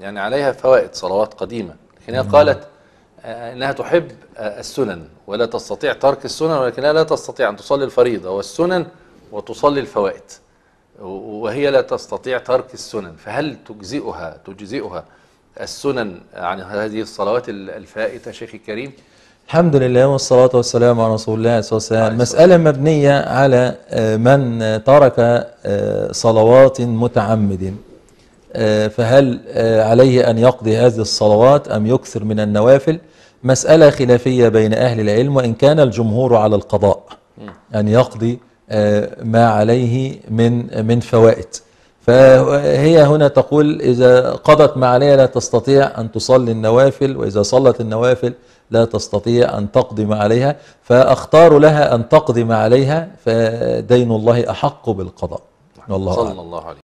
يعني عليها فوائد صلوات قديمة لكن هي قالت آه، انها تحب آه، السنن ولا تستطيع ترك السنن ولكنها لا تستطيع ان تصلي الفريضه والسنن وتصلي الفوائد وهي لا تستطيع ترك السنن فهل تجزئها تجزئها السنن عن هذه الصلوات الفائته شيخي الكريم الحمد لله والصلاة والسلام على رسول الله صلى الله عليه وسلم مسألة مبنية على آه، من ترك صلوات متعمد آه، فهل آه، عليه أن يقضي هذه الصلوات أم يكثر من النوافل مسألة خلافية بين أهل العلم وإن كان الجمهور على القضاء أن يقضي آه، ما عليه من من فوائد فهي هنا تقول إذا قضت ما عليها لا تستطيع أن تصلي النوافل وإذا صلت النوافل لا تستطيع أن تقضي ما عليها فأختار لها أن تقضي ما عليها فدين الله أحق بالقضاء نعم. والله صلى الله عليه